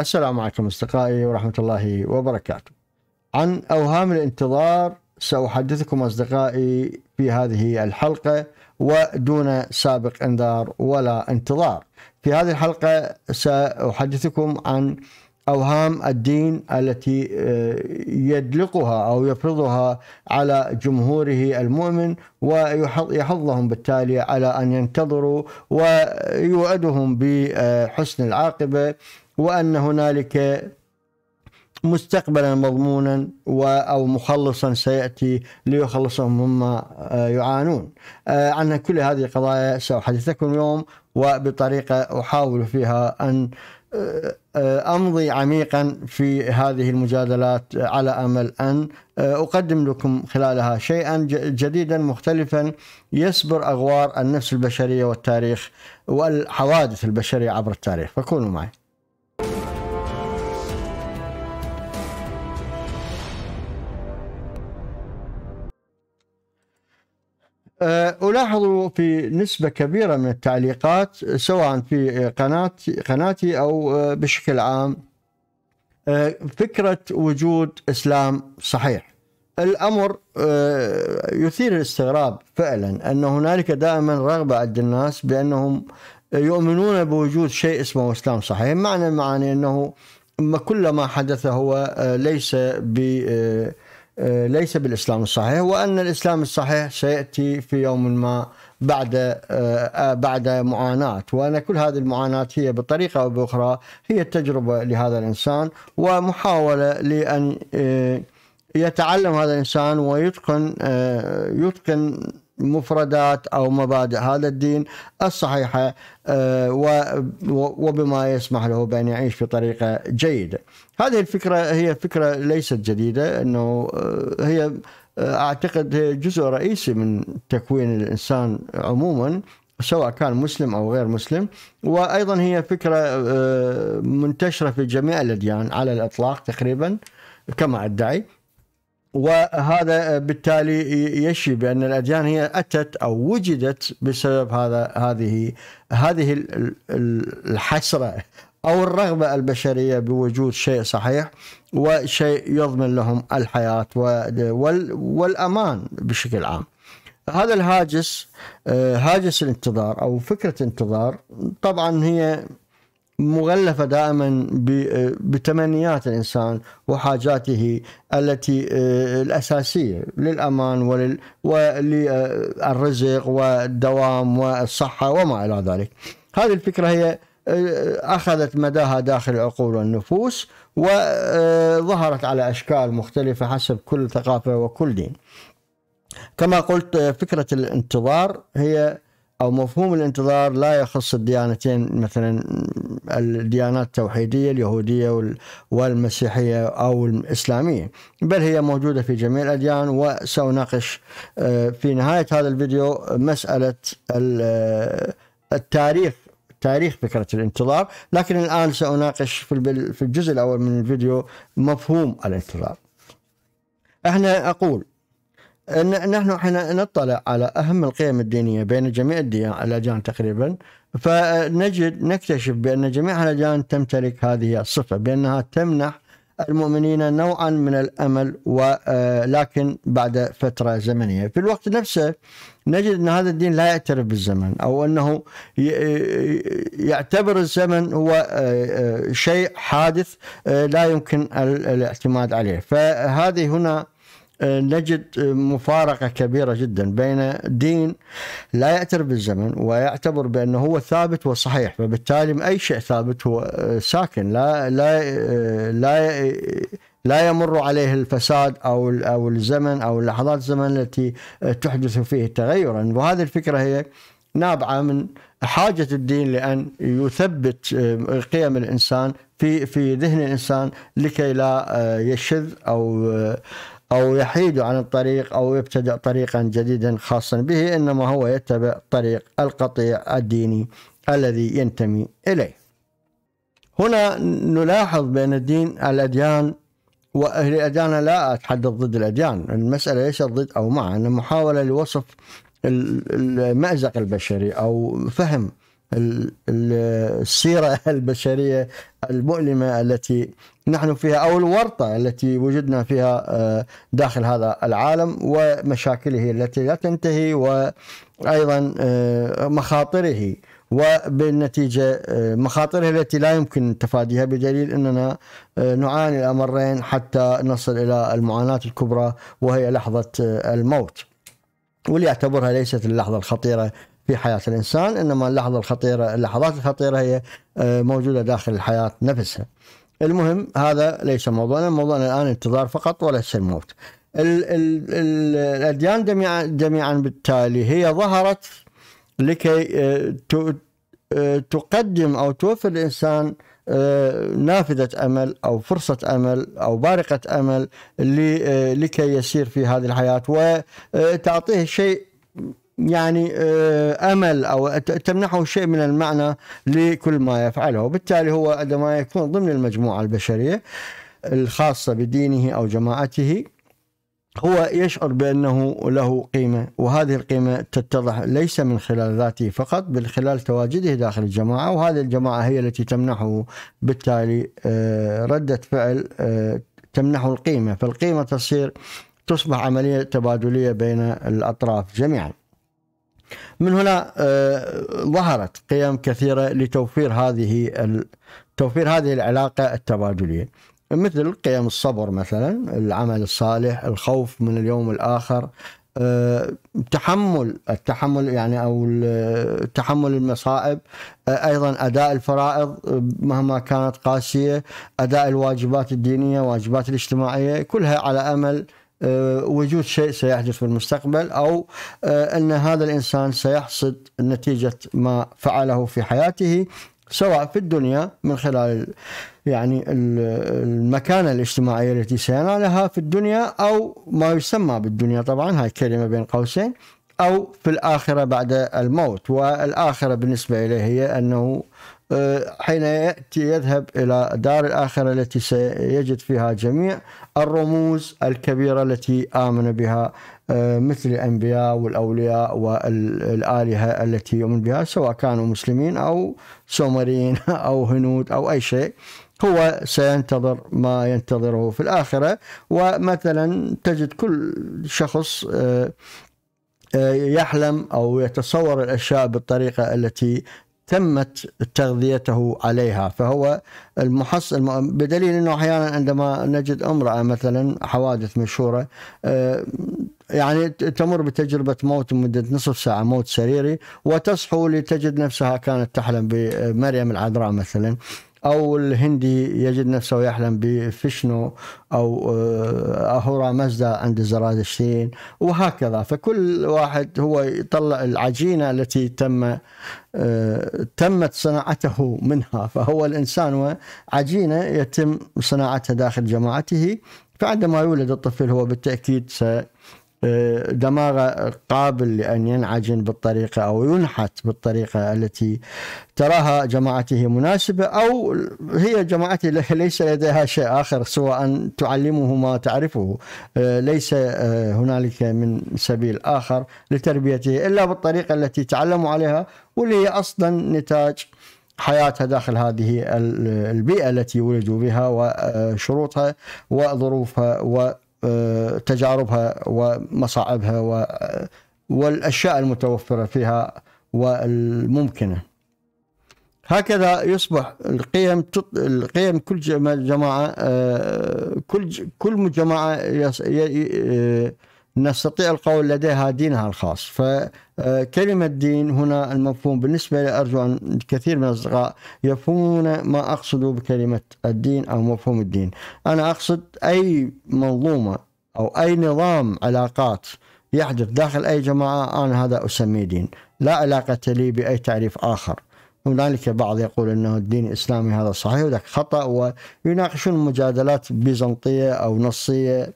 السلام عليكم أصدقائي ورحمة الله وبركاته عن أوهام الانتظار سأحدثكم أصدقائي في هذه الحلقة ودون سابق انذار ولا انتظار في هذه الحلقة سأحدثكم عن أوهام الدين التي آه، يدلقها أو يفرضها على جمهوره المؤمن ويحضهم بالتالي على أن ينتظروا ويوعدهم بحسن العاقبة وأن هنالك مستقبلا مضمونا أو مخلصا سيأتي ليخلصهم مما آه، يعانون آه، عن كل هذه القضايا سأحدثكم اليوم وبطريقة أحاول فيها أن آه، أمضي عميقا في هذه المجادلات على أمل أن أقدم لكم خلالها شيئا جديدا مختلفا يسبر أغوار النفس البشرية والتاريخ والحوادث البشرية عبر التاريخ فكونوا معي آه، ألاحظ في نسبة كبيرة من التعليقات سواء في قناة قناتي أو آه، بشكل عام آه، فكرة وجود إسلام صحيح الأمر يثير الاستغراب فعلا أن هنالك دائما رغبة عند الناس بأنهم يؤمنون بوجود شيء اسمه إسلام صحيح معنى المعاني أنه كل ما حدث هو ليس ب آه، ليس بالاسلام الصحيح وان الاسلام الصحيح سياتي في يوم ما بعد آه، آه، بعد معاناه وان كل هذه المعاناه هي بطريقه او باخرى هي تجربه لهذا الانسان ومحاوله لان يتعلم هذا الانسان ويتقن يتقن مفردات او مبادئ هذا الدين الصحيحه آه، وبما يسمح له بان يعيش بطريقه جيده. هذه الفكره هي فكره ليست جديده انه آه، هي آه، اعتقد هي جزء رئيسي من تكوين الانسان عموما سواء كان مسلم او غير مسلم وايضا هي فكره منتشره في جميع الاديان على الاطلاق تقريبا كما ادعي وهذا بالتالي يشي بان الاديان هي اتت او وجدت بسبب هذا هذه هذه الحسره او الرغبه البشريه بوجود شيء صحيح وشيء يضمن لهم الحياه والامان بشكل عام. هذا الهاجس آه، هاجس الانتظار او فكره انتظار طبعا هي مغلفة دائما بتمنيات الإنسان وحاجاته التي آه، الأساسية للأمان وللرزق والدوام والصحة وما إلى ذلك هذه الفكرة هي آه، أخذت مداها داخل العقول والنفوس وظهرت آه، على أشكال مختلفة حسب كل ثقافة وكل دين كما قلت فكرة الانتظار هي أو مفهوم الانتظار لا يخص الديانتين مثلا الديانات التوحيدية اليهودية والمسيحية أو الإسلامية بل هي موجودة في جميع الأديان وسأناقش آه، في نهاية هذا الفيديو مسألة آه، التاريخ تاريخ فكرة الانتظار لكن الآن سأناقش في الجزء الأول من الفيديو مفهوم الانتظار احنا أقول نحن حين نطلع على أهم القيم الدينية بين جميع الأديان تقريبا فنجد نكتشف بأن جميع الأديان تمتلك هذه الصفة بأنها تمنح المؤمنين نوعا من الامل ولكن آه، بعد فتره زمنيه في الوقت نفسه نجد ان هذا الدين لا يعترف بالزمن او انه آه، يعتبر الزمن هو آه، شيء حادث لا يمكن الاعتماد عليه فهذه هنا نجد مفارقة كبيرة جدا بين دين لا يعترف بالزمن ويعتبر بأنه هو ثابت وصحيح فبالتالي أي شيء ثابت هو ساكن لا لا لا لا يمر عليه الفساد او او الزمن او اللحظات الزمن التي تحدث فيه تغيرا وهذه الفكره هي نابعه من حاجه الدين لان يثبت آه، قيم الانسان في في ذهن الانسان لكي لا آه، يشذ او آه، أو يحيد عن الطريق أو يبتدأ طريقا جديدا خاصا به إنما هو يتبع طريق القطيع الديني الذي ينتمي إليه هنا نلاحظ بأن الدين الأديان والأديان لا أتحدث ضد الأديان المسألة ليست ضد أو مع أن محاولة لوصف المأزق البشري أو فهم السيرة البشرية المؤلمة التي نحن فيها أو الورطة التي وجدنا فيها آه، داخل هذا العالم ومشاكله التي لا تنتهي وأيضا آه، مخاطره وبالنتيجة آه، مخاطرها التي لا يمكن تفاديها بدليل أننا نعاني الأمرين حتى نصل إلى المعاناة الكبرى وهي لحظة الموت وليعتبرها ليست اللحظة الخطيرة في حياة الإنسان إنما اللحظة الخطيرة اللحظات الخطيرة هي موجودة داخل الحياة نفسها المهم هذا ليس موضوعنا موضوعنا الآن انتظار فقط وليس الموت ال ال ال الأديان جميعا, جميعا بالتالي هي ظهرت لكي آه، آه، تقدم أو توفر الإنسان آه، نافذة أمل أو فرصة أمل أو بارقة أمل لكي يسير في هذه الحياة وتعطيه شيء يعني آه، امل او تمنحه شيء من المعنى لكل ما يفعله، وبالتالي هو عندما يكون ضمن المجموعه البشريه الخاصه بدينه او جماعته هو يشعر بانه له قيمه وهذه القيمه تتضح ليس من خلال ذاته فقط بل خلال تواجده داخل الجماعه وهذه الجماعه هي التي تمنحه بالتالي آه، رده فعل آه، تمنحه القيمه فالقيمه تصير تصبح عمليه تبادليه بين الاطراف جميعا. من هنا آه، ظهرت قيم كثيرة لتوفير هذه توفير هذه العلاقة التبادلية مثل قيم الصبر مثلا العمل الصالح الخوف من اليوم الآخر آه، تحمل التحمل يعني او تحمل المصائب آه، ايضا اداء الفرائض مهما كانت قاسيه اداء الواجبات الدينيه واجبات الاجتماعيه كلها على امل آه، وجود شيء سيحدث في المستقبل او آه، ان هذا الانسان سيحصد نتيجه ما فعله في حياته سواء في الدنيا من خلال يعني المكانة الاجتماعية التي سينالها في الدنيا أو ما يسمى بالدنيا طبعا هاي كلمة بين قوسين أو في الآخرة بعد الموت والآخرة بالنسبة إليه هي أنه حين يأتي يذهب إلى دار الآخرة التي سيجد فيها جميع الرموز الكبيرة التي آمن بها آه، مثل الأنبياء والأولياء والآلهة التي يؤمن بها سواء كانوا مسلمين أو سومريين أو هنود أو أي شيء هو سينتظر ما ينتظره في الآخرة ومثلا تجد كل شخص آه، آه، يحلم او يتصور الاشياء بالطريقه التي تمت تغذيته عليها فهو المحصل بدليل انه احيانا عندما نجد امراه مثلا حوادث مشهوره آه، يعني تمر بتجربه موت مده نصف ساعه موت سريري وتصحو لتجد نفسها كانت تحلم بمريم آه، العذراء مثلا أو الهندي يجد نفسه يحلم بفشنو أو آه، أهورا مزدا عند الزرادشتين وهكذا فكل واحد هو يطلع العجينة التي تم آه، تمت صناعته منها فهو الإنسان عجينة يتم صناعتها داخل جماعته فعندما يولد الطفل هو بالتأكيد سيكون دماغه قابل لأن ينعجن بالطريقة أو ينحت بالطريقة التي تراها جماعته مناسبة أو هي جماعته ليس لديها شيء آخر سوى أن تعلمه ما تعرفه آه، ليس آه، هنالك من سبيل آخر لتربيته إلا بالطريقة التي تعلموا عليها واللي هي أصلا نتاج حياتها داخل هذه البيئة التي ولدوا بها وشروطها آه، وظروفها و تجاربها ومصاعبها والاشياء المتوفره فيها والممكنه. هكذا يصبح القيم القيم كل جماعه آه، كل كل جماعه آه، نستطيع القول لديها دينها الخاص فكلمة آه، دين هنا المفهوم بالنسبة لي أرجو أن كثير من الأصدقاء يفهمون ما أقصد بكلمة الدين أو مفهوم الدين أنا أقصد أي منظومة أو أي نظام علاقات يحدث داخل أي جماعة أنا هذا أسميه دين لا علاقة لي بأي تعريف آخر هنالك بعض يقول انه الدين الاسلامي هذا صحيح وذاك خطا ويناقشون مجادلات بيزنطيه او نصيه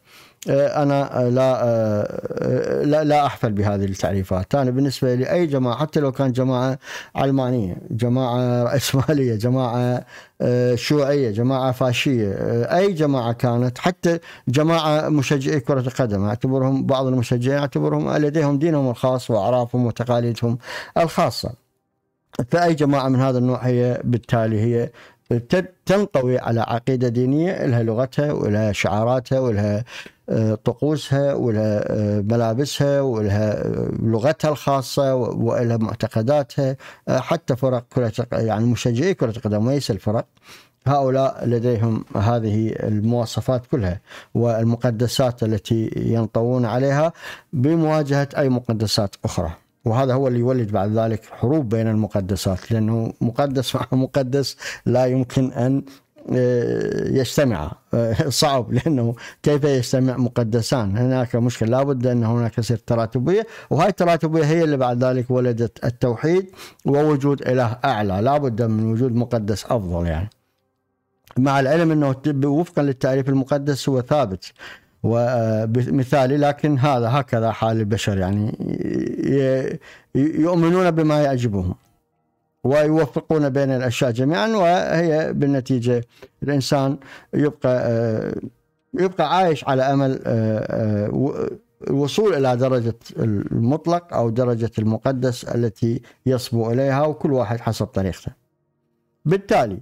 آه، انا آه، لا آه، لا لا احفل بهذه التعريفات، انا بالنسبه لي اي جماعه حتى لو كان جماعه علمانيه، جماعه راسماليه، جماعه شيوعيه، جماعه فاشيه، اي جماعه كانت حتى جماعه مشجعي كره القدم اعتبرهم بعض المشجعين اعتبرهم لديهم دينهم الخاص واعرافهم وتقاليدهم الخاصه. فاي جماعه من هذا النوع هي بالتالي هي تنطوي على عقيدة دينية لها لغتها ولها شعاراتها ولها آه، طقوسها ولها آه، ملابسها ولها آه، لغتها الخاصة ولها معتقداتها حتى فرق كرة يعني مشجعي كرة القدم وليس الفرق هؤلاء لديهم هذه المواصفات كلها والمقدسات التي ينطوون عليها بمواجهة أي مقدسات أخرى وهذا هو اللي يولد بعد ذلك حروب بين المقدسات لأنه مقدس مع مقدس لا يمكن أن آه، يجتمع آه، صعب لانه كيف يجتمع مقدسان هناك مشكله لابد ان هناك يصير تراتبيه وهاي التراتبيه هي اللي بعد ذلك ولدت التوحيد ووجود اله اعلى لابد من وجود مقدس افضل يعني مع العلم انه وفقا للتعريف المقدس هو ثابت ومثالي لكن هذا هكذا حال البشر يعني يؤمنون بما يعجبهم ويوفقون بين الاشياء جميعا وهي بالنتيجه الانسان يبقى يبقى عايش على امل الوصول الى درجه المطلق او درجه المقدس التي يصبو اليها وكل واحد حسب طريقته. بالتالي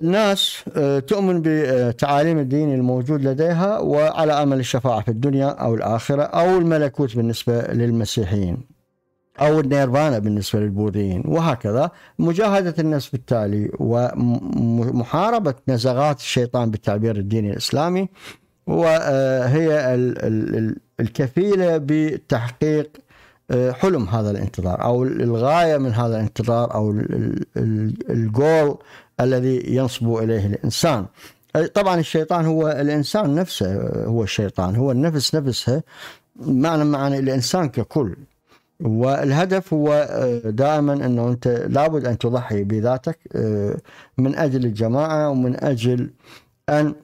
ناس آه، تؤمن بتعاليم الدين الموجود لديها وعلى امل الشفاعه في الدنيا او الاخره او الملكوت بالنسبه للمسيحيين او النيرفانا بالنسبه للبوذيين وهكذا مجاهده الناس بالتالي ومحاربه نزغات الشيطان بالتعبير الديني الاسلامي وهي الكفيله بتحقيق آه، حلم هذا الانتظار او الغايه من هذا الانتظار او الجول الذي ينصب إليه الإنسان طبعا الشيطان هو الإنسان نفسه هو الشيطان هو النفس نفسها معنى معنى الإنسان ككل والهدف هو آه، دائما أنه أنت لابد أن تضحي بذاتك آه، من أجل الجماعة ومن أجل أن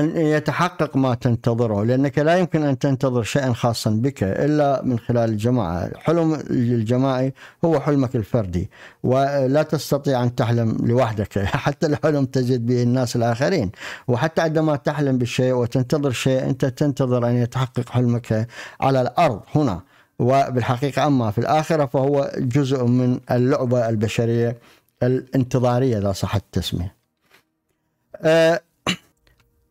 أن يتحقق ما تنتظره لأنك لا يمكن أن تنتظر شيئا خاصا بك إلا من خلال الجماعة الحلم الجماعي هو حلمك الفردي ولا تستطيع أن تحلم لوحدك حتى الحلم تجد به الناس الآخرين وحتى عندما تحلم بالشيء وتنتظر شيء أنت تنتظر أن يتحقق حلمك على الأرض هنا وبالحقيقة أما في الآخرة فهو جزء من اللعبة البشرية الانتظارية إذا صح التسمية أه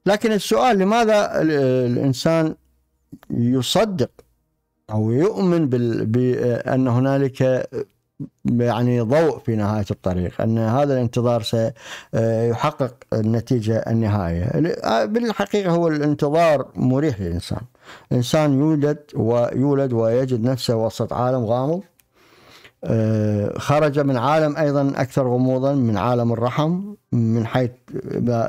لكن السؤال لماذا الإنسان يصدق أو يؤمن بأن هنالك يعني ضوء في نهاية الطريق أن هذا الانتظار سيحقق آه، النتيجة النهائية آه، بالحقيقة هو الانتظار مريح للإنسان الإنسان يولد ويولد ويجد نفسه وسط عالم غامض آه، خرج من عالم ايضا اكثر غموضا من عالم الرحم من حيث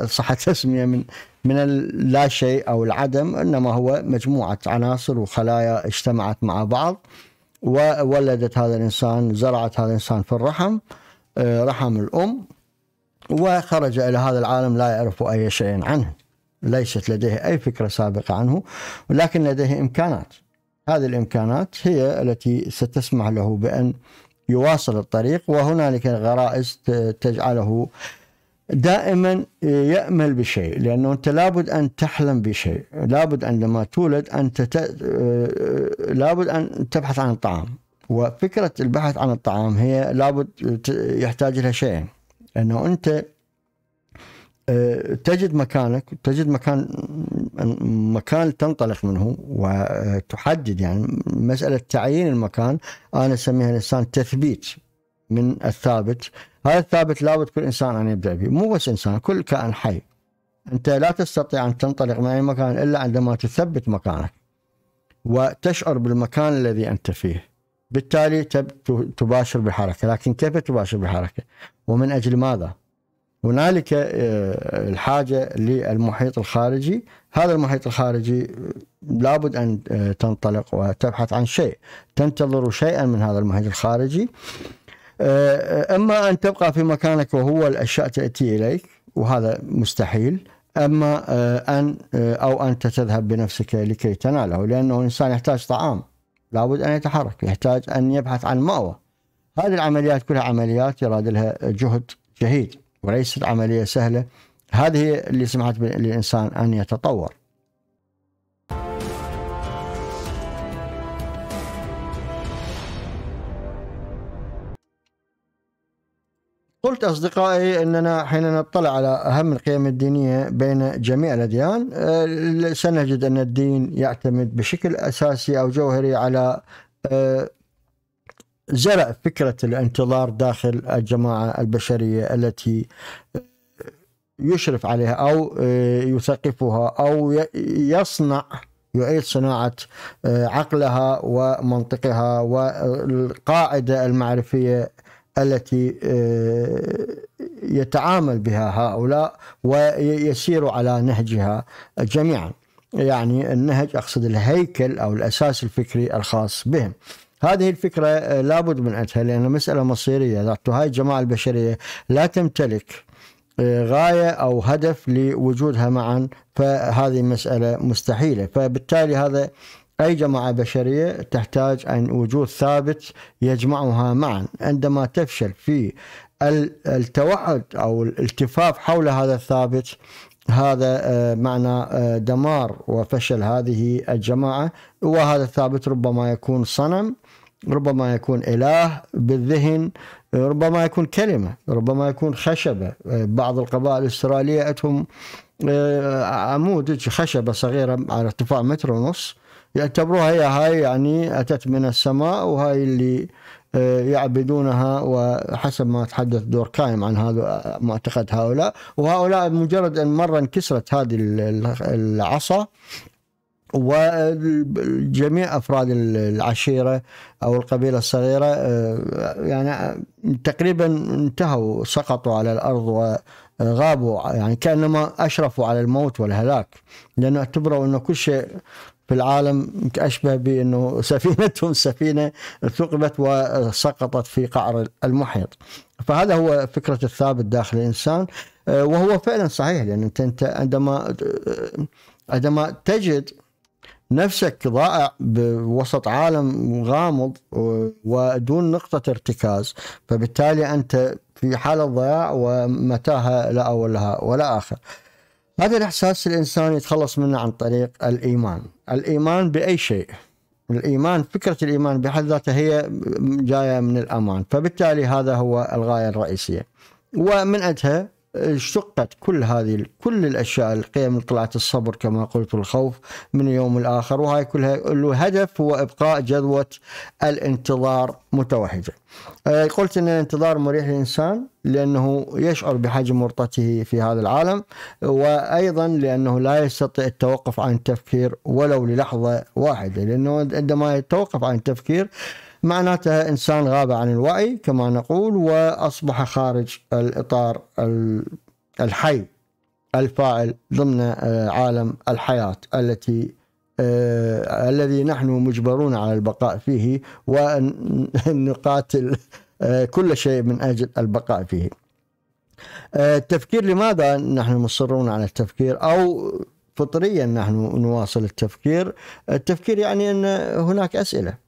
صح التسميه من من اللا شيء او العدم انما هو مجموعه عناصر وخلايا اجتمعت مع بعض وولدت هذا الانسان زرعت هذا الانسان في الرحم آه، رحم الام وخرج الى هذا العالم لا يعرف اي شيء عنه ليست لديه اي فكره سابقه عنه ولكن لديه امكانات هذه الامكانات هي التي ستسمح له بان يواصل الطريق وهنالك غرائز تجعله دائما يأمل بشيء لأنه أنت لابد أن تحلم بشيء لابد عندما تولد أنت تت... آه، لابد أن تبحث عن الطعام وفكرة البحث عن الطعام هي لابد يحتاج لها شيئين أنه أنت آه، تجد مكانك تجد مكان مكان تنطلق منه وتحدد يعني مسألة تعيين المكان أنا أسميها الإنسان تثبيت من الثابت هذا الثابت لابد كل إنسان أن يبدأ به مو بس إنسان كل كائن حي أنت لا تستطيع أن تنطلق من أي مكان إلا عندما تثبت مكانك وتشعر بالمكان الذي أنت فيه بالتالي تباشر بحركة لكن كيف تباشر بحركة ومن أجل ماذا هنالك آه، الحاجة للمحيط الخارجي هذا المحيط الخارجي لابد أن آه، تنطلق وتبحث عن شيء تنتظر شيئا من هذا المحيط الخارجي آه، أما أن تبقى في مكانك وهو الأشياء تأتي إليك وهذا مستحيل أما أن أو أنت تذهب بنفسك لكي تناله لأنه الإنسان يحتاج طعام لابد أن يتحرك يحتاج أن يبحث عن مأوى هذه العمليات كلها عمليات يراد لها جهد جهيد وليست عملية سهلة هذه اللي سمحت للإنسان أن يتطور قلت أصدقائي أننا حين نطلع على أهم القيم الدينية بين جميع الأديان آه، سنجد أن الدين يعتمد بشكل أساسي أو جوهري على آه، زرع فكرة الانتظار داخل الجماعة البشرية التي يشرف عليها أو آه، يثقفها أو يصنع يعيد صناعة آه، عقلها ومنطقها والقاعدة المعرفية التي آه، يتعامل بها هؤلاء ويسير على نهجها جميعا يعني النهج أقصد الهيكل أو الأساس الفكري الخاص بهم هذه الفكرة آه، لابد من عندها لأن مسألة مصيرية ذات هاي الجماعة البشرية لا تمتلك آه، غاية أو هدف لوجودها معا فهذه مسألة مستحيلة فبالتالي هذا أي جماعة بشرية تحتاج أن وجود ثابت يجمعها معا عندما تفشل في التوحد أو الالتفاف حول هذا الثابت هذا آه، معنى دمار وفشل هذه الجماعة وهذا الثابت ربما يكون صنم ربما يكون إله بالذهن ربما يكون كلمة ربما يكون خشبة بعض القبائل الاسترالية أتهم آه، عمود خشبة صغيرة على ارتفاع متر ونص يعتبروها هي هاي يعني أتت من السماء وهاي اللي آه، يعبدونها وحسب ما تحدث دوركايم عن هذا معتقد هؤلاء وهؤلاء مجرد أن مرة انكسرت هذه العصا وجميع افراد العشيره او القبيله الصغيره يعني تقريبا انتهوا سقطوا على الارض وغابوا يعني كانما اشرفوا على الموت والهلاك لانه اعتبروا انه كل شيء في العالم اشبه بانه سفينتهم سفينه ثقبت وسقطت في قعر المحيط. فهذا هو فكره الثابت داخل الانسان وهو فعلا صحيح لان انت عندما عندما تجد نفسك ضائع بوسط عالم غامض ودون نقطة ارتكاز فبالتالي أنت في حالة ضياع ومتاهة لا أول لها ولا آخر هذا الإحساس الإنسان يتخلص منه عن طريق الإيمان الإيمان بأي شيء الإيمان فكرة الإيمان بحد ذاته هي جاية من الأمان فبالتالي هذا هو الغاية الرئيسية ومن أدها اشتقت كل هذه كل الاشياء القيم طلعت الصبر كما قلت والخوف من يوم الاخر وهاي كلها الهدف هو ابقاء جذوه الانتظار متوحده. آه، قلت ان الانتظار مريح للانسان لانه يشعر بحجم ورطته في هذا العالم وايضا لانه لا يستطيع التوقف عن التفكير ولو للحظه واحده لانه عندما يتوقف عن التفكير معناتها إنسان غاب عن الوعي كما نقول وأصبح خارج الإطار الحي الفاعل ضمن آه، عالم الحياة التي آه، الذي نحن مجبرون على البقاء فيه وأن نقاتل آه، كل شيء من أجل البقاء فيه التفكير لماذا نحن مصرون على التفكير أو فطريا نحن نواصل التفكير التفكير يعني أن هناك أسئلة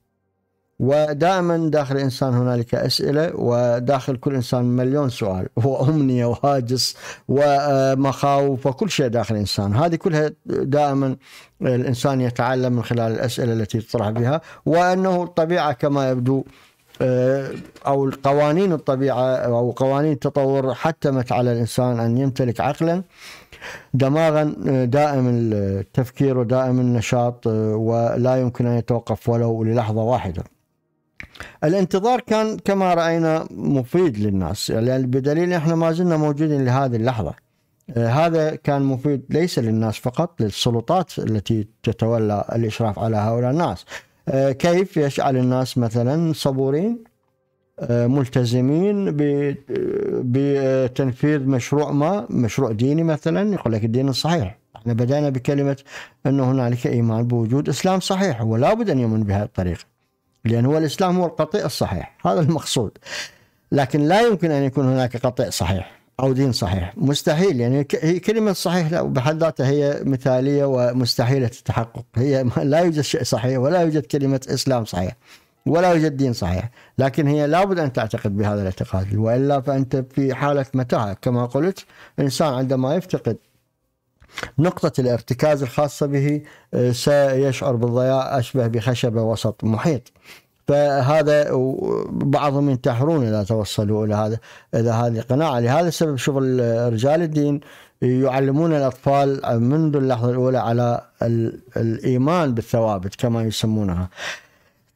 ودائما داخل الانسان هنالك اسئله وداخل كل انسان مليون سؤال وامنيه وهاجس ومخاوف وكل شيء داخل الانسان هذه كلها دائما الانسان يتعلم من خلال الاسئله التي يطرح بها وانه الطبيعه كما يبدو آه، او قوانين الطبيعه او قوانين التطور حتمت على الانسان ان يمتلك عقلا دماغا آه، دائم التفكير ودائم النشاط آه، ولا يمكن ان يتوقف ولو للحظه واحده الانتظار كان كما راينا مفيد للناس يعني بدليل احنا ما زلنا موجودين لهذه اللحظه آه، هذا كان مفيد ليس للناس فقط للسلطات التي تتولى الاشراف على هؤلاء الناس آه، كيف يجعل الناس مثلا صبورين آه، ملتزمين بتنفيذ مشروع ما مشروع ديني مثلا يقول لك الدين الصحيح احنا بدأنا بكلمة أنه هنالك إيمان بوجود إسلام صحيح ولا بد أن يؤمن بهذه الطريقة لأن هو الإسلام هو القطيع الصحيح هذا المقصود لكن لا يمكن أن يكون هناك قطيع صحيح أو دين صحيح مستحيل يعني هي كلمة صحيح بحد ذاتها هي مثالية ومستحيلة التحقق هي لا يوجد شيء صحيح ولا يوجد كلمة إسلام صحيح ولا يوجد دين صحيح لكن هي لابد أن تعتقد بهذا الاعتقاد وإلا فأنت في حالة متاهة كما قلت إنسان عندما يفتقد نقطة الارتكاز الخاصة به آه، سيشعر بالضياء أشبه بخشبة وسط محيط فهذا بعضهم ينتحرون اذا توصلوا الى هذا الى هذه القناعه لهذا السبب شغل رجال الدين يعلمون الاطفال منذ اللحظه الاولى على الايمان بالثوابت كما يسمونها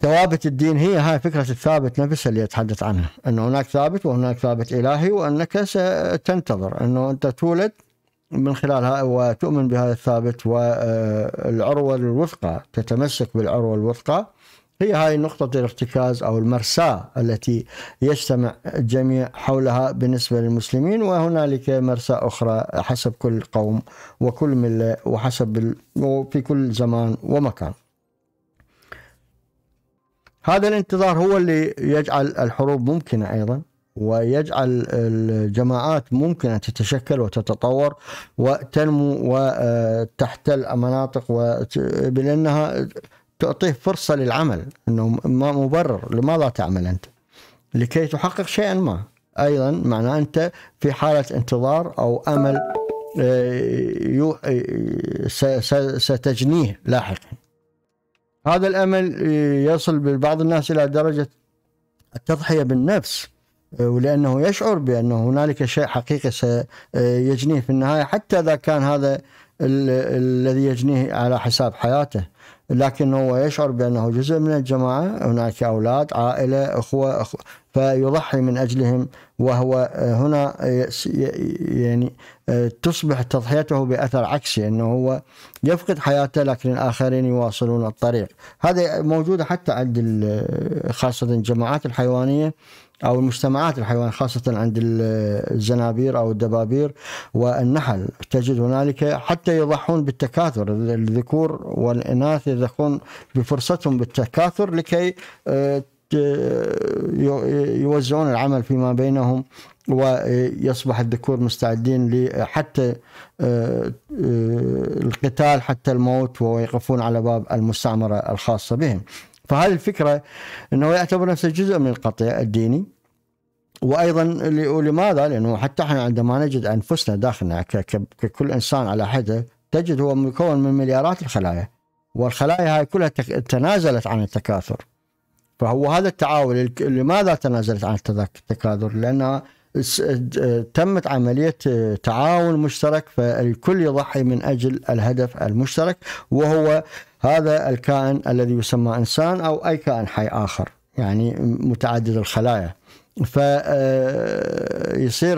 ثوابت الدين هي هاي فكره الثابت نفسها اللي يتحدث عنها ان هناك ثابت وهناك ثابت الهي وانك ستنتظر انه انت تولد من خلالها وتؤمن بهذا الثابت والعروة الوثقى تتمسك بالعروة الوثقى هي هاي نقطة الارتكاز أو المرساة التي يجتمع الجميع حولها بالنسبة للمسلمين وهنالك مرساة أخرى حسب كل قوم وكل ملة وحسب في كل زمان ومكان هذا الانتظار هو اللي يجعل الحروب ممكنة أيضا ويجعل الجماعات ممكن أن تتشكل وتتطور وتنمو وتحتل آه، مناطق لأنها تعطيه فرصة للعمل أنه ما مبرر لماذا تعمل أنت لكي تحقق شيئا ما أيضا معناه أنت في حالة انتظار أو أمل آه، آه، ستجنيه لاحقا هذا الأمل يصل ببعض الناس إلى درجة التضحية بالنفس ولانه يشعر بانه هنالك شيء حقيقي سيجنيه في النهايه حتى اذا كان هذا الذي يجنيه على حساب حياته لكن هو يشعر بانه جزء من الجماعه هناك اولاد عائله اخوه, أخوة فيضحي من اجلهم وهو هنا يعني تصبح تضحيته باثر عكسي انه هو يفقد حياته لكن الاخرين يواصلون الطريق هذا موجود حتى عند خاصه الجماعات الحيوانيه أو المجتمعات الحيوانيه خاصة عند الزنابير أو الدبابير والنحل تجد هنالك حتى يضحون بالتكاثر الذكور والإناث يضحون بفرصتهم بالتكاثر لكي آه، يوزعون العمل فيما بينهم ويصبح الذكور مستعدين حتى آه، آه، القتال حتى الموت ويقفون على باب المستعمرة الخاصة بهم فهذه الفكرة أنه يعتبر نفسه جزء من القطيع الديني وايضا لماذا؟ لانه حتى احنا عندما نجد انفسنا داخلنا ككل انسان على حده تجد هو مكون من مليارات الخلايا والخلايا هاي كلها تنازلت عن التكاثر فهو هذا التعاون لماذا تنازلت عن التكاثر؟ لانها تمت عملية تعاون مشترك فالكل يضحي من أجل الهدف المشترك وهو هذا الكائن الذي يسمى انسان او اي كائن حي اخر يعني متعدد الخلايا فيصير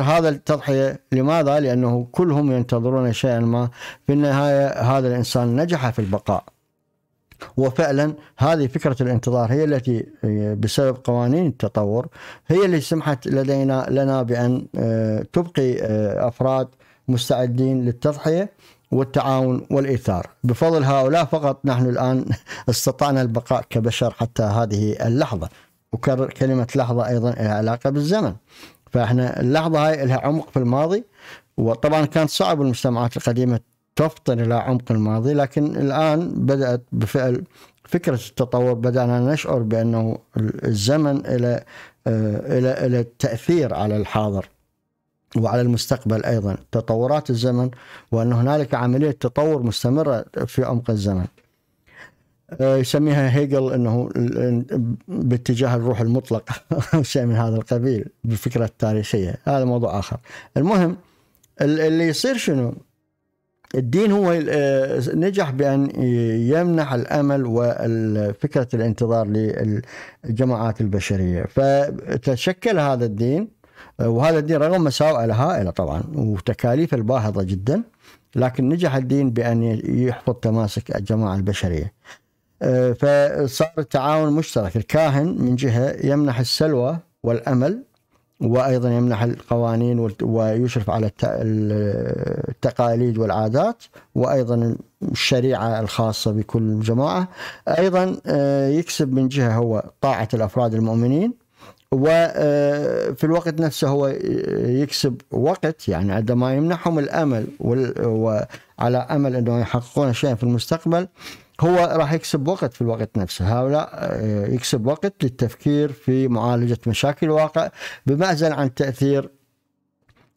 آه، هذا التضحية لماذا؟ لأنه كلهم ينتظرون شيئا ما في النهاية هذا الإنسان نجح في البقاء وفعلا هذه فكرة الانتظار هي التي آه، بسبب قوانين التطور هي اللي سمحت لدينا لنا بأن آه، تبقي أفراد مستعدين للتضحية والتعاون والإيثار بفضل هؤلاء فقط نحن الآن استطعنا البقاء كبشر حتى هذه اللحظة وكرر كلمة لحظة أيضا لها علاقة بالزمن فإحنا اللحظة هاي لها عمق في الماضي وطبعا كان صعب المجتمعات القديمة تفطن إلى عمق الماضي لكن الآن بدأت بفعل فكرة التطور بدأنا نشعر بأنه الزمن إلى آه، إلى إلى التأثير على الحاضر وعلى المستقبل ايضا تطورات الزمن وان هنالك عمليه تطور مستمره في عمق الزمن آه، يسميها هيجل انه باتجاه الروح المطلقه او شيء من هذا القبيل بالفكره التاريخيه هذا موضوع اخر المهم اللي يصير شنو الدين هو آه، نجح بان يمنح الامل وفكره الانتظار للجماعات البشريه فتشكل هذا الدين وهذا الدين رغم مساوئه الهائله طبعا وتكاليفه الباهظه جدا لكن نجح الدين بان يحفظ تماسك الجماعه البشريه. آه، فصار التعاون مشترك، الكاهن من جهه يمنح السلوى والامل وايضا يمنح القوانين ويشرف على التقاليد والعادات وايضا الشريعه الخاصه بكل جماعه، ايضا آه، يكسب من جهه هو طاعه الافراد المؤمنين وفي آه، الوقت نفسه هو يكسب وقت يعني عندما يمنحهم الامل وعلى امل انه يحققون شيئا في المستقبل هو راح يكسب وقت في الوقت نفسه هؤلاء آه، يكسب وقت للتفكير في معالجة مشاكل الواقع بمعزل عن تأثير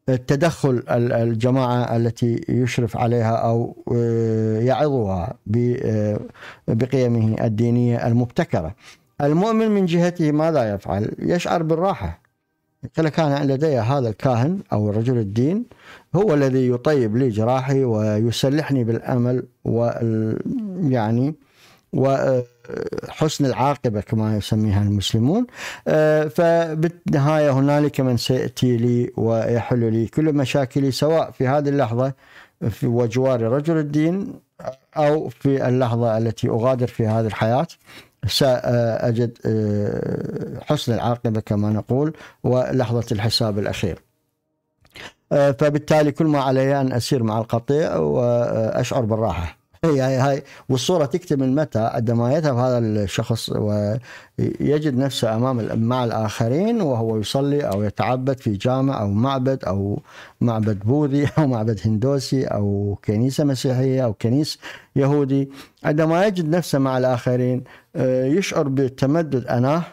التدخل الجماعة التي يشرف عليها أو آه، يعظها بقيمه الدينية المبتكرة المؤمن من جهته ماذا يفعل يشعر بالراحة إذا كان لدي هذا الكاهن أو رجل الدين هو الذي يطيب لي جراحي ويسلحني بالأمل يعني و يعني وحسن العاقبة كما يسميها المسلمون فبالنهاية هنالك من سيأتي لي ويحل لي كل مشاكلي سواء في هذه اللحظة في وجوار رجل الدين أو في اللحظة التي أغادر في هذه الحياة سأجد آه، حسن العاقبة كما نقول ولحظة الحساب الأخير آه، فبالتالي كل ما علي أن أسير مع القطيع وأشعر بالراحة هي إيه، هي هي والصوره تكتمل متى عندما يذهب هذا الشخص ويجد نفسه امام مع الاخرين وهو يصلي او يتعبد في جامع او معبد او معبد بوذي او معبد هندوسي او كنيسه مسيحيه او كنيس يهودي عندما يجد نفسه مع الاخرين آه، يشعر بالتمدد اناه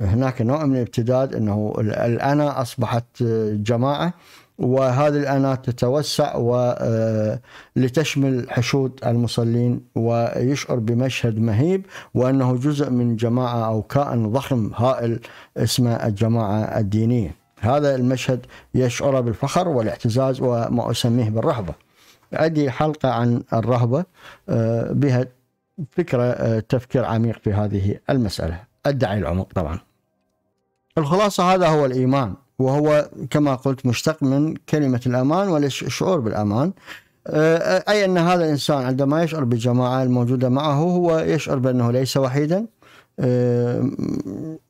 هناك نوع من الامتداد انه الانا اصبحت آه، جماعه وهذه الآنات تتوسع آه، لتشمل حشود المصلين ويشعر بمشهد مهيب وأنه جزء من جماعة أو كائن ضخم هائل اسمه الجماعة الدينية هذا المشهد يشعر بالفخر والاعتزاز وما أسميه بالرهبة عندي حلقة عن الرهبة آه، بها فكرة آه، تفكير عميق في هذه المسألة أدعي العمق طبعا الخلاصة هذا هو الإيمان وهو كما قلت مشتق من كلمة الأمان والشعور بالأمان آه، أي أن هذا الإنسان عندما يشعر بالجماعة الموجودة معه هو يشعر بأنه ليس وحيدا آه،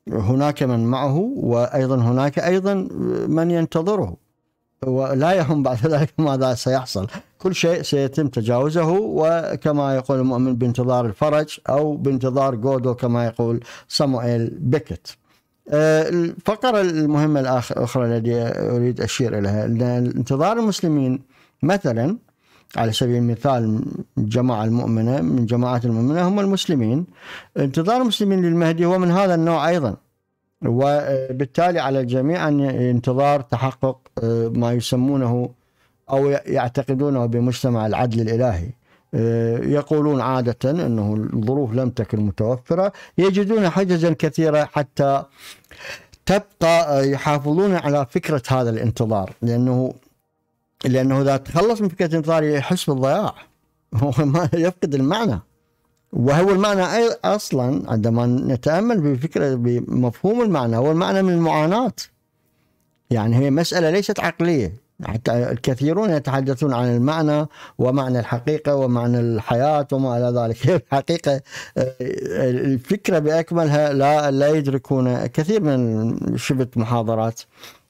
هناك من معه وأيضا هناك أيضا من ينتظره ولا يهم بعد ذلك ماذا سيحصل كل شيء سيتم تجاوزه وكما يقول المؤمن بانتظار الفرج أو بانتظار جودو كما يقول سامويل بيكت آه، الفقرة المهمة الأخرى التي أريد أشير إليها أن انتظار المسلمين مثلا على سبيل المثال الجماعة المؤمنة من جماعات المؤمنة هم المسلمين انتظار المسلمين للمهدي هو من هذا النوع أيضا وبالتالي على الجميع أن انتظار تحقق آه، ما يسمونه أو يعتقدونه بمجتمع العدل الإلهي آه، يقولون عادة أنه الظروف لم تكن متوفرة يجدون حججا كثيرة حتى تبقى آه، يحافظون على فكرة هذا الانتظار لأنه لأنه إذا تخلص من فكرة الانتظار يحس بالضياع هو يفقد المعنى وهو المعنى أصلا عندما نتأمل بفكرة بمفهوم المعنى هو المعنى من المعاناة يعني هي مسألة ليست عقلية حتى الكثيرون يتحدثون عن المعنى ومعنى الحقيقة ومعنى الحياة وما إلى ذلك الحقيقة الفكرة بأكملها لا, لا يدركون كثير من شبه محاضرات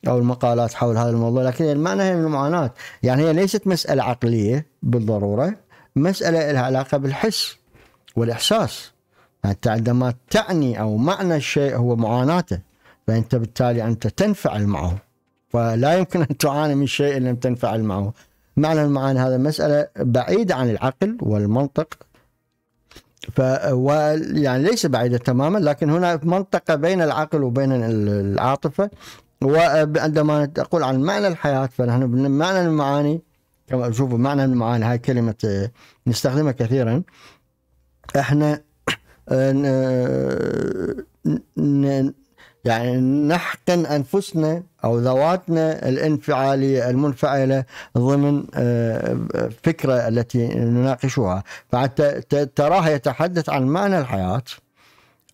أو المقالات حول هذا الموضوع لكن المعنى هي من المعاناة يعني هي ليست مسألة عقلية بالضرورة مسألة لها علاقة بالحس والإحساس حتى عندما تعني أو معنى الشيء هو معاناته فأنت بالتالي أنت تنفعل معه فلا يمكن أن تعاني من شيء لم تنفعل معه معنى المعاني هذا مسألة بعيدة عن العقل والمنطق ف يعني ليس بعيدة تماما لكن هنا منطقة بين العقل وبين العاطفة وعندما تقول عن معنى الحياة فنحن معنى المعاني كما شوفوا معنى المعاني هاي كلمة نستخدمها كثيرا احنا آه، يعني نحقن أنفسنا أو ذواتنا الانفعالية المنفعلة ضمن آه، فكرة التي نناقشها فحتى تراه يتحدث عن معنى الحياة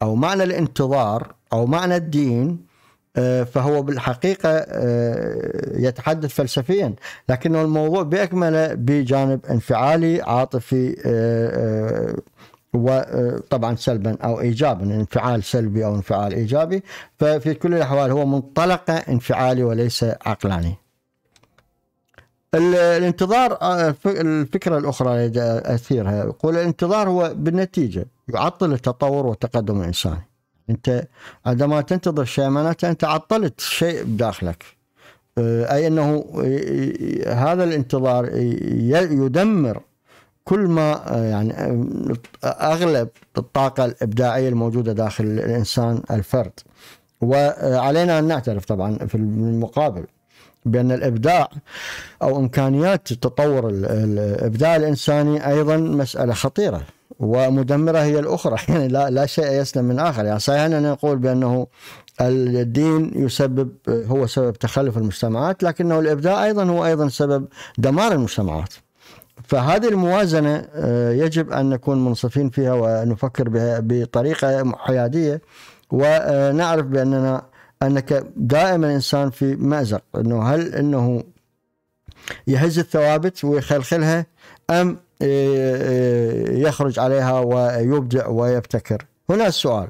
أو معنى الانتظار أو معنى الدين آه، فهو بالحقيقة آه، يتحدث فلسفيا لكنه الموضوع بأكمله بجانب انفعالي عاطفي وطبعا آه، سلبا او ايجابا انفعال سلبي او انفعال ايجابي ففي كل الاحوال هو منطلقه انفعالي وليس عقلاني. الانتظار آه، الفكره الاخرى اثيرها يقول الانتظار هو بالنتيجه يعطل التطور والتقدم الانساني. انت عندما تنتظر شيء معناته انت عطلت شيء بداخلك. آه، اي انه هذا الانتظار يدمر كل ما آه، يعني آه، اغلب الطاقه الابداعيه الموجوده داخل الانسان الفرد وعلينا ان نعترف طبعا في المقابل بان الابداع او امكانيات التطور الابداع الانساني ايضا مساله خطيره ومدمره هي الاخرى يعني لا لا شيء يسلم من اخر يعني صحيح اننا نقول بانه الدين يسبب هو سبب تخلف المجتمعات لكنه الابداع ايضا هو ايضا سبب دمار المجتمعات فهذه الموازنه آه، يجب ان نكون منصفين فيها ونفكر بها بطريقه حياديه ونعرف باننا انك دائما انسان في مازق انه هل انه يهز الثوابت ويخلخلها ام آه، آه، يخرج عليها ويبدع ويبتكر هنا السؤال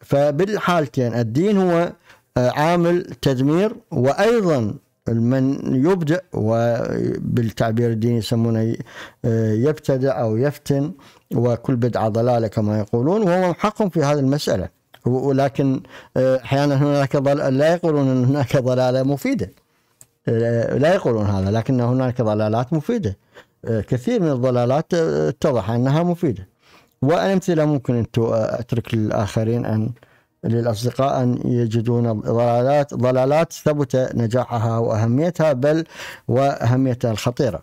فبالحالتين الدين هو عامل تدمير وايضا من يبدأ وبالتعبير الديني يسمونه آه، يبتدع أو يفتن وكل بدعة ضلالة كما يقولون وهو حق في هذه المسألة ولكن آه، أحيانا هناك لا يقولون أن هناك ضلالة مفيدة آه، لا يقولون هذا لكن هناك ضلالات مفيدة كثير من الضلالات اتضح أنها مفيدة وأمثلة ممكن أن أترك للآخرين أن للأصدقاء أن يجدون ضلالات ضلالات ثبت نجاحها وأهميتها بل وأهميتها الخطيرة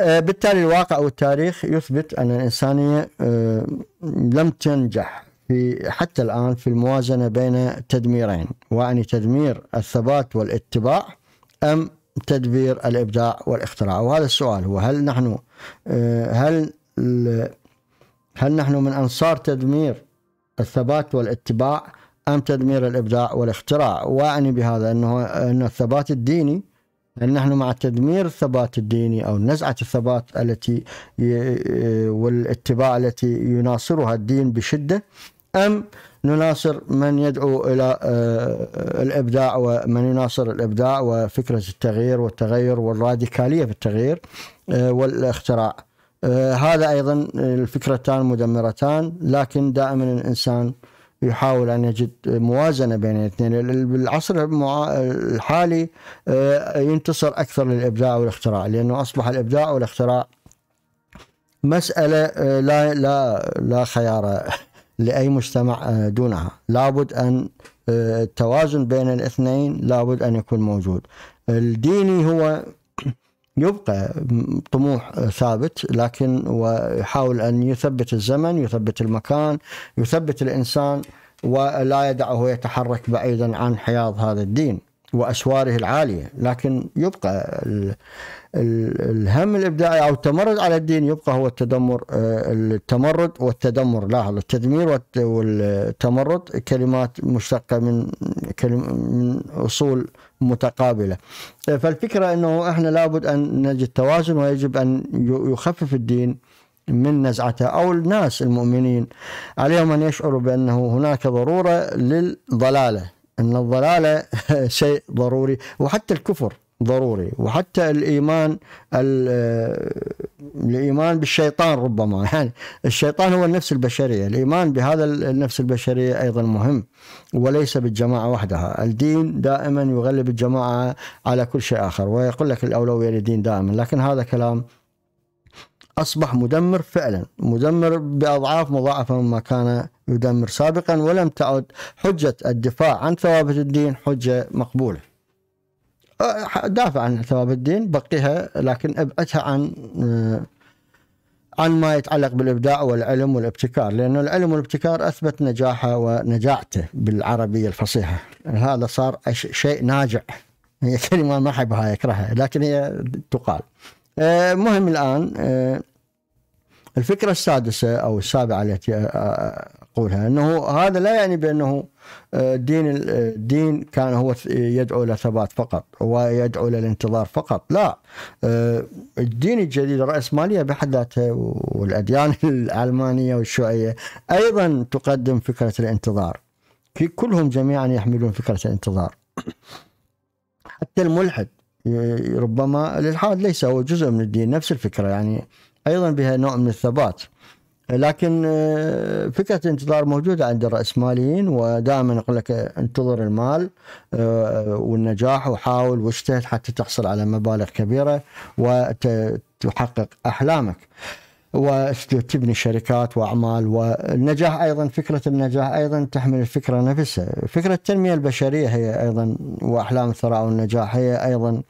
آه، بالتالي الواقع والتاريخ يثبت أن الإنسانية آه، لم تنجح في حتى الآن في الموازنة بين تدميرين وأعني تدمير الثبات والاتباع أم تدبير الإبداع والاختراع وهذا السؤال هو هل نحن آه، هل هل نحن من أنصار تدمير الثبات والاتباع أم تدمير الإبداع والاختراع وأعني بهذا أنه أن الثبات الديني أن نحن مع تدمير الثبات الديني أو نزعة الثبات التي والاتباع التي يناصرها الدين بشدة أم نناصر من يدعو إلى آه، الإبداع ومن يناصر الإبداع وفكرة التغيير والتغير والراديكالية في التغيير آه، والاختراع آه، هذا ايضا الفكرتان مدمرتان لكن دائما الانسان يحاول ان يجد موازنه بين الاثنين بالعصر الحالي آه، ينتصر اكثر للابداع والاختراع لانه اصبح الابداع والاختراع مساله آه، لا لا لا خيار لاي مجتمع دونها لابد ان التوازن بين الاثنين لابد ان يكون موجود الديني هو يبقى طموح ثابت لكن ويحاول ان يثبت الزمن يثبت المكان يثبت الانسان ولا يدعه يتحرك بعيدا عن حياض هذا الدين وأسواره العالية لكن يبقى الهم الإبداعي أو التمرد على الدين يبقى هو التدمر آه، التمرد والتدمر لاحظ التدمير والتمرد كلمات مشتقة من من أصول متقابلة آه، فالفكرة أنه إحنا لابد أن نجد توازن ويجب أن يخفف الدين من نزعته أو الناس المؤمنين عليهم أن يشعروا بأنه هناك ضرورة للضلالة أن الضلالة شيء ضروري وحتى الكفر ضروري وحتى الإيمان آه، الإيمان بالشيطان ربما يعني الشيطان هو النفس البشرية الإيمان بهذا النفس البشرية أيضا مهم وليس بالجماعة وحدها الدين دائما يغلب الجماعة على كل شيء آخر ويقول لك الأولوية للدين دائما لكن هذا كلام أصبح مدمر فعلا مدمر بأضعاف مضاعفة مما كان يدمر سابقا ولم تعد حجة الدفاع عن ثوابت الدين حجة مقبولة دافع عن ثوابت الدين بقيها لكن ابعدها عن عن ما يتعلق بالابداع والعلم والابتكار لانه العلم والابتكار اثبت نجاحه ونجاعته بالعربيه الفصيحه هذا صار شيء ناجع هي كلمه ما احبها يكرهها لكن هي تقال آه، مهم الآن آه، الفكرة السادسة أو السابعة التي آه، أقولها أنه هذا لا يعني بأنه الدين الدين كان هو يدعو إلى ثبات فقط ويدعو إلى الانتظار فقط لا الدين الجديد الرأسمالية بحد ذاته والأديان العلمانية والشيوعية أيضا تقدم فكرة الانتظار كلهم جميعا يحملون فكرة الانتظار حتى الملحد إيه، ربما الإلحاد ليس هو جزء من الدين نفس الفكرة يعني أيضا بها نوع من الثبات لكن إيه، فكرة الانتظار موجودة عند الرأسماليين ودائما يقول لك انتظر المال إيه، والنجاح وحاول واجتهد حتى تحصل على مبالغ كبيرة وتحقق أحلامك وتبني شركات واعمال والنجاح ايضا فكره النجاح ايضا تحمل الفكره نفسها، فكره التنميه البشريه هي ايضا واحلام الثراء والنجاح هي ايضا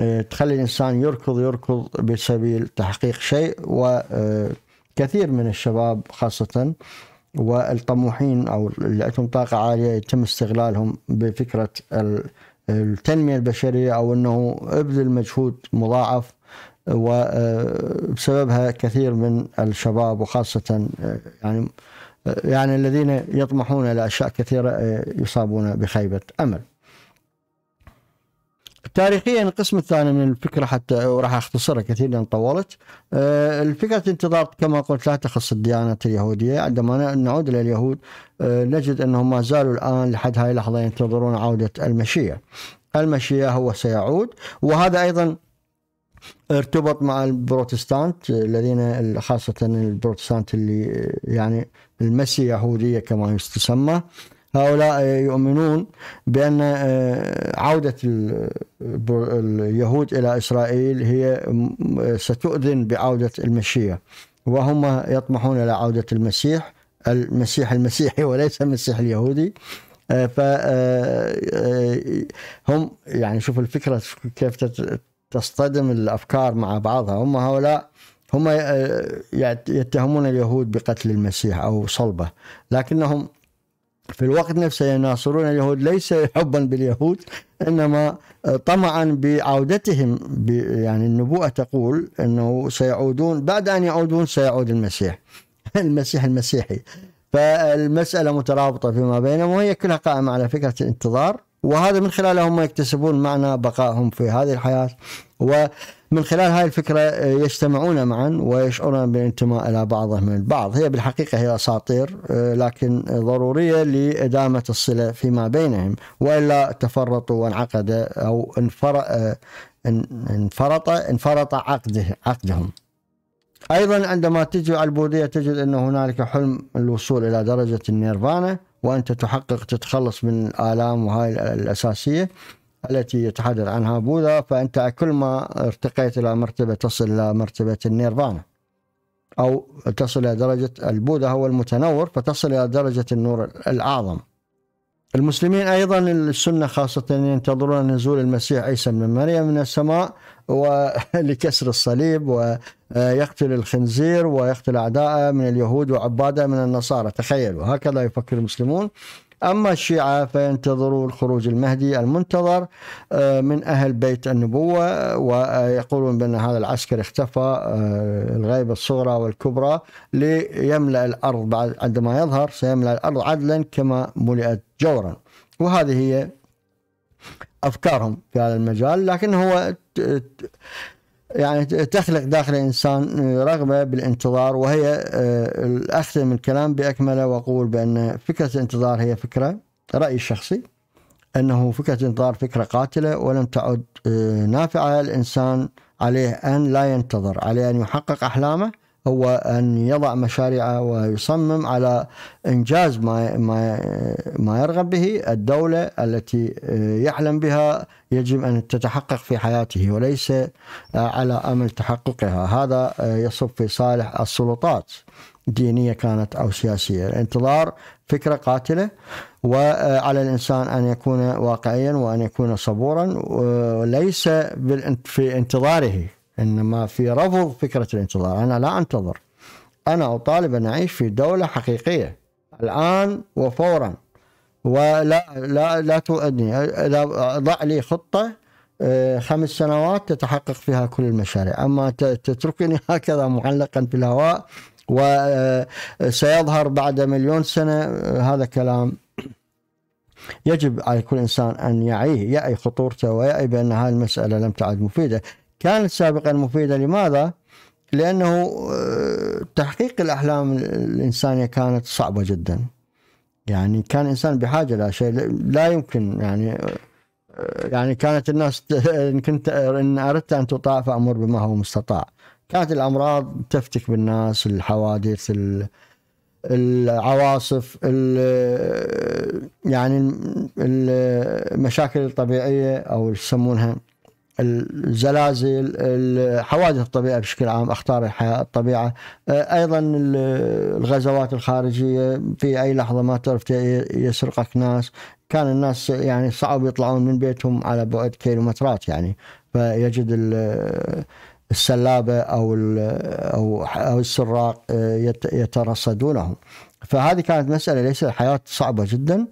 آه، تخلي الانسان يركض يركض بسبيل تحقيق شيء وكثير آه، من الشباب خاصه والطموحين او اللي عندهم طاقه عاليه يتم استغلالهم بفكره آه، التنميه البشريه او انه ابذل مجهود مضاعف وبسببها كثير من الشباب وخاصة آه، يعني آه، يعني الذين يطمحون إلى أشياء كثيرة آه، يصابون بخيبة أمل تاريخيا القسم الثاني من الفكرة حتى وراح أختصرها كثير طولت الفكرة انتظار كما قلت لا تخص الديانة اليهودية عندما نعود إلى اليهود نجد أنهم ما زالوا الآن لحد هاي اللحظة ينتظرون عودة المشيح المشيح هو سيعود وهذا أيضا ارتبط مع البروتستانت الذين خاصة البروتستانت اللي يعني المسيح يهودية كما تسمى هؤلاء يؤمنون بأن آه، عودة اليهود إلى إسرائيل هي ستؤذن بعودة المشية وهم يطمحون إلى عودة المسيح المسيح المسيحي وليس المسيح اليهودي آه، فهم آه، يعني شوف الفكرة كيف تصطدم الافكار مع بعضها هم هؤلاء هم آه، يتهمون اليهود بقتل المسيح او صلبه لكنهم في الوقت نفسه يناصرون اليهود ليس حبا باليهود انما آه، طمعا بعودتهم يعني النبوءه تقول انه سيعودون بعد ان يعودون سيعود المسيح المسيح المسيحي فالمساله مترابطه فيما بينهم وهي كلها قائمه على فكره الانتظار وهذا من خلاله هم يكتسبون معنى بقائهم في هذه الحياة ومن خلال هذه الفكرة يجتمعون معا ويشعرون بالانتماء إلى بعضهم البعض هي بالحقيقة هي أساطير لكن ضرورية لإدامة الصلة فيما بينهم وإلا تفرطوا وانعقد أو انفرط انفرط انفرط عقده عقدهم أيضا عندما تجي على البوذية تجد أن هنالك حلم الوصول إلى درجة النيرفانا وانت تحقق تتخلص من الام وهاي الاساسيه التي يتحدث عنها بوذا فانت كل ما ارتقيت الى مرتبه تصل الى مرتبه النيرفانا او تصل الى درجه البوذا هو المتنور فتصل الى درجه النور الاعظم المسلمين أيضا السنة خاصة ينتظرون نزول المسيح عيسى بن مريم من السماء ولكسر الصليب ويقتل الخنزير ويقتل أعداءه من اليهود وعباده من النصارى تخيلوا هكذا يفكر المسلمون أما الشيعة فينتظرون خروج المهدي المنتظر آه، من أهل بيت النبوة ويقولون بأن هذا العسكر اختفى آه، الغيبة الصغرى والكبرى ليملأ الأرض بعد عندما يظهر سيملأ الأرض عدلا كما ملئت جورا وهذه هي أفكارهم في هذا المجال لكن هو يعني تخلق داخل الانسان آه، رغبه بالانتظار وهي اختم آه، الكلام باكمله واقول بان فكره الانتظار هي فكره رايي الشخصي انه فكره الانتظار فكره قاتله ولم تعد آه، نافعه الانسان عليه ان لا ينتظر، عليه ان يحقق احلامه هو ان يضع مشاريعه ويصمم على انجاز ما ما ما يرغب به الدوله التي آه، يحلم بها يجب ان تتحقق في حياته وليس آه، على امل تحققها هذا آه، يصب في صالح السلطات دينيه كانت او سياسيه الانتظار فكره قاتله وعلى الانسان ان يكون واقعيا وان يكون صبورا وليس في انتظاره انما في رفض فكره الانتظار انا لا انتظر انا اطالب ان اعيش في دوله حقيقيه الان وفورا ولا لا لا تؤذني اذا ضع لي خطه آه، خمس سنوات تتحقق فيها كل المشاريع اما تتركني هكذا معلقا في الهواء وسيظهر آه، بعد مليون سنه آه، هذا كلام يجب على كل انسان ان يعيه يعي خطورته ويعي بان هذه المساله لم تعد مفيده، كانت سابقا مفيدة لماذا؟ لأنه آه، تحقيق الأحلام الإنسانية كانت صعبة جدا يعني كان الإنسان بحاجة لا شيء لا يمكن يعني آه، يعني كانت الناس إن كنت إن أردت أن تطاع فأمر بما هو مستطاع كانت الأمراض تفتك بالناس الحوادث العواصف ال يعني المشاكل الطبيعية أو يسمونها الزلازل الحوادث الطبيعية بشكل عام أخطار الحياة الطبيعة آه، أيضا الغزوات الخارجية في أي لحظة ما تعرف يسرقك ناس كان الناس يعني صعب يطلعون من بيتهم على بعد كيلومترات يعني فيجد السلابة أو أو أو السراق آه، يترصدونهم فهذه كانت مسألة ليست حياة صعبة جدا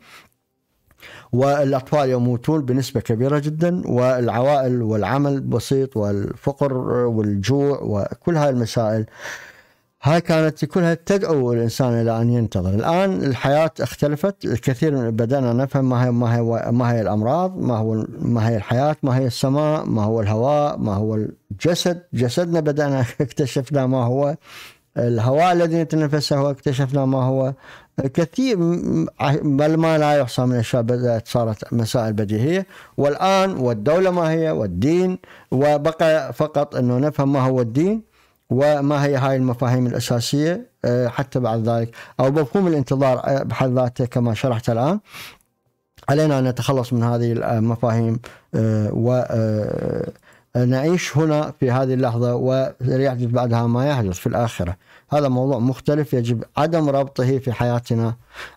والاطفال يموتون بنسبه كبيره جدا والعوائل والعمل بسيط والفقر والجوع وكل هاي المسائل هاي كانت كلها تدعو الانسان الى ان ينتظر، الان الحياه اختلفت، الكثير بدانا نفهم ما هي ما هي ما هي الامراض، ما هو ما هي الحياه، ما هي السماء، ما هو الهواء، ما هو الجسد، جسدنا بدانا اكتشفنا ما هو الهواء الذي نتنفسه اكتشفنا ما هو كثير بل ما لا يحصى من الاشياء بدات صارت مسائل بديهيه والان والدوله ما هي والدين وبقى فقط انه نفهم ما هو الدين وما هي هاي المفاهيم الاساسيه آه، حتى بعد ذلك او مفهوم الانتظار آه، بحد ذاته كما شرحت الان علينا ان نتخلص من هذه المفاهيم آه، و نعيش هنا في هذه اللحظه وليحدث بعدها ما يحدث في الاخره. هذا موضوع مختلف يجب عدم ربطه في حياتنا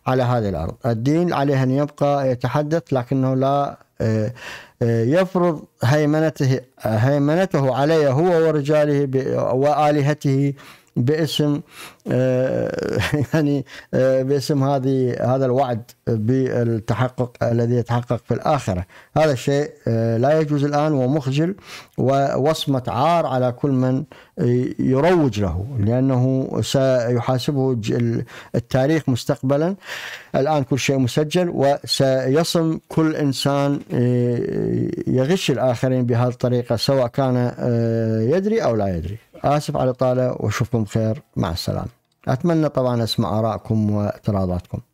على هذه الأرض الدين عليه أن يبقى يتحدث لكنه لا آه، آه، يفرض هيمنته هيمنته عليه هو ورجاله وآلهته باسم آه، يعني آه، باسم هذه هذا الوعد بالتحقق الذي يتحقق في الاخره، هذا الشيء آه، لا يجوز الان ومخجل ووصمه عار على كل من يروج له لانه سيحاسبه التاريخ مستقبلا الان كل شيء مسجل وسيصم كل انسان يغش الاخرين بهذه الطريقه سواء كان يدري او لا يدري. اسف على الاطاله واشوفكم خير مع السلامه. أتمنى طبعا أسمع آرائكم واعتراضاتكم